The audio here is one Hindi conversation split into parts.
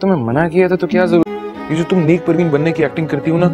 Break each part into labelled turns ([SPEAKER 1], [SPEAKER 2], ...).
[SPEAKER 1] तुम्हें मना किया था तो क्या जरूर ये जो तुम नेक परवीन बनने की एक्टिंग करती हो ना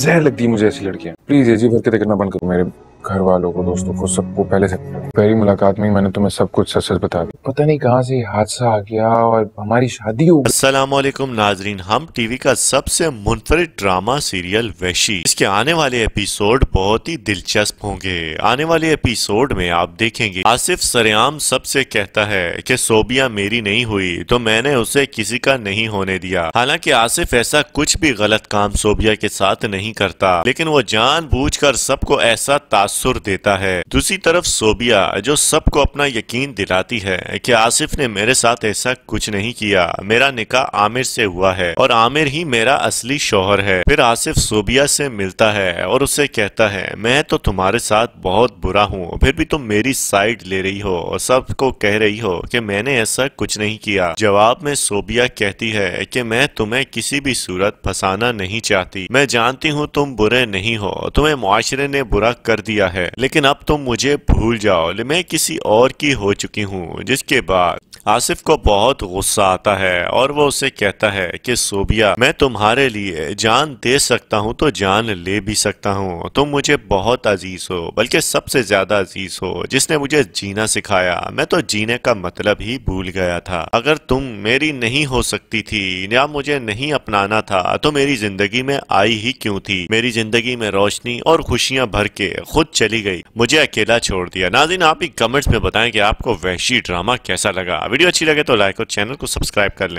[SPEAKER 1] जहर लगती है मुझे ऐसी लड़कियां प्लीज ये जी के करना बंद करो मेरे घर वालों को दोस्तों को सबको पहले से पहली मुलाकात में ही मैंने तुम्हें सब कुछ सच सच बता दिया
[SPEAKER 2] पता नहीं कहाँ से हादसा आ गया और हमारी शादी हो असलम नाजरीन हम टीवी का सबसे मुनफरद ड्रामा सीरियल वैशी इसके आने वाले एपिसोड बहुत ही दिलचस्प होंगे आने वाले एपिसोड में आप देखेंगे आसिफ सरेआम सबसे कहता है कि सोबिया मेरी नहीं हुई तो मैंने उसे किसी का नहीं होने दिया हालांकि आसिफ ऐसा कुछ भी गलत काम सोबिया के साथ नहीं करता लेकिन वो जानबूझकर सबको ऐसा तासुर देता है दूसरी तरफ सोबिया जो सबको अपना यकीन दिलाती है कि आसिफ ने मेरे साथ ऐसा कुछ नहीं किया मेरा निका आमिर से हुआ है और आमिर ही मेरा असली शोहर है फिर आसिफ सोबिया से मिलता है और उसे कहता है मैं तो तुम्हारे साथ बहुत बुरा हूँ फिर भी तुम मेरी साइड ले रही हो और सबको कह रही हो कि मैंने ऐसा कुछ नहीं किया जवाब में सोबिया कहती है कि मैं तुम्हें किसी भी सूरत फंसाना नहीं चाहती मैं जानती हूँ तुम बुरे नहीं हो तुम्हें मुआशरे ने बुरा कर दिया दिया है लेकिन अब तुम मुझे भूल जाओ मैं किसी और की हो चुकी हूँ जिसके बाद आसिफ को बहुत गुस्सा आता है और वो उसे कहता है कि सोबिया मैं तुम्हारे लिए जान दे सकता हूँ तो जान ले भी सकता हूँ तुम मुझे बहुत अजीज हो बल्कि सबसे ज्यादा अजीज हो जिसने मुझे जीना सिखाया मैं तो जीने का मतलब ही भूल गया था अगर तुम मेरी नहीं हो सकती थी या मुझे नहीं अपनाना था तो मेरी जिंदगी में आई ही क्यों थी मेरी जिंदगी में रोशनी और खुशियां भर के खुद चली गई मुझे अकेला छोड़ दिया नाजिन आप ही कमेंट्स में बताएं कि आपको वैशी ड्रामा कैसा लगा वीडियो अच्छी लगे तो लाइक और चैनल को सब्सक्राइब कर लें